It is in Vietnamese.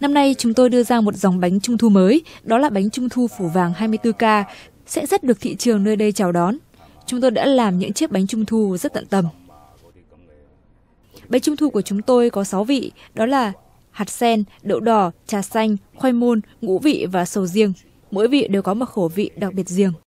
Năm nay chúng tôi đưa ra một dòng bánh trung thu mới, đó là bánh trung thu phủ vàng 24K, sẽ rất được thị trường nơi đây chào đón. Chúng tôi đã làm những chiếc bánh trung thu rất tận tâm Bánh trung thu của chúng tôi có 6 vị, đó là hạt sen, đậu đỏ, trà xanh, khoai môn, ngũ vị và sầu riêng. Mỗi vị đều có một khẩu vị đặc biệt riêng.